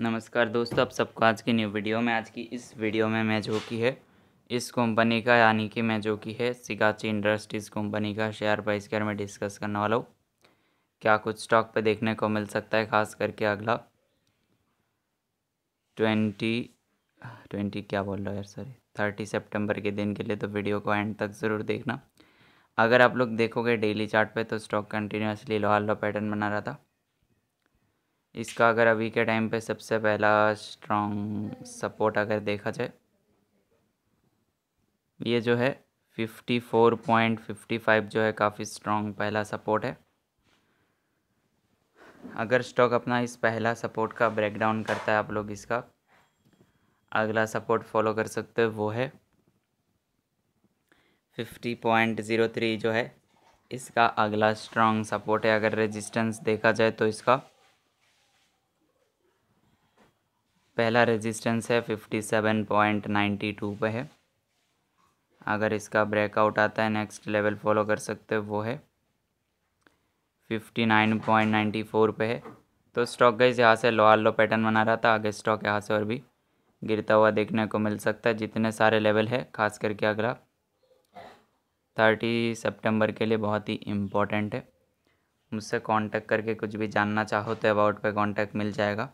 नमस्कार दोस्तों आप सबको आज की न्यू वीडियो में आज की इस वीडियो में मैं जो की है इस कंपनी का यानी कि मैं जो की है सिगाची इंडस्ट्रीज़ कंपनी का शेयर प्राइस के में डिस्कस करने वाला हूँ क्या कुछ स्टॉक पे देखने को मिल सकता है खास करके अगला ट्वेंटी ट्वेंटी क्या बोल रहा है यार सॉरी थर्टी सेप्टेम्बर के दिन के लिए तो वीडियो को एंड तक ज़रूर देखना अगर आप लोग देखोगे डेली चार्ट पे तो स्टॉक कंटिन्यूसली लोहा लो पैटर्न बना रहा था इसका अगर अभी के टाइम पे सबसे पहला स्ट्रॉन्ग सपोर्ट अगर देखा जाए ये जो है fifty fifty four point five जो है काफ़ी स्ट्रॉन्ग पहला सपोर्ट है अगर स्टॉक अपना इस पहला सपोर्ट का ब्रेकडाउन करता है आप लोग इसका अगला सपोर्ट फॉलो कर सकते हो वो है फिफ्टी पॉइंट ज़ीरो थ्री जो है इसका अगला स्ट्रॉन्ग सपोर्ट है अगर रेजिस्टेंस देखा जाए तो इसका पहला रेजिस्टेंस है fifty seven point ninety two पे है अगर इसका ब्रेकआउट आता है नेक्स्ट लेवल फॉलो कर सकते हो वो है fifty nine point ninety four पे है तो स्टॉक का इस यहाँ से लो लो पैटर्न बना रहा था आगे स्टॉक यहाँ से और भी गिरता हुआ देखने को मिल सकता है जितने सारे लेवल है खास करके अगला थर्टी सितंबर के लिए बहुत ही इम्पोर्टेंट है मुझसे कांटेक्ट करके कुछ भी जानना चाहो तो अबाउट पे कांटेक्ट मिल जाएगा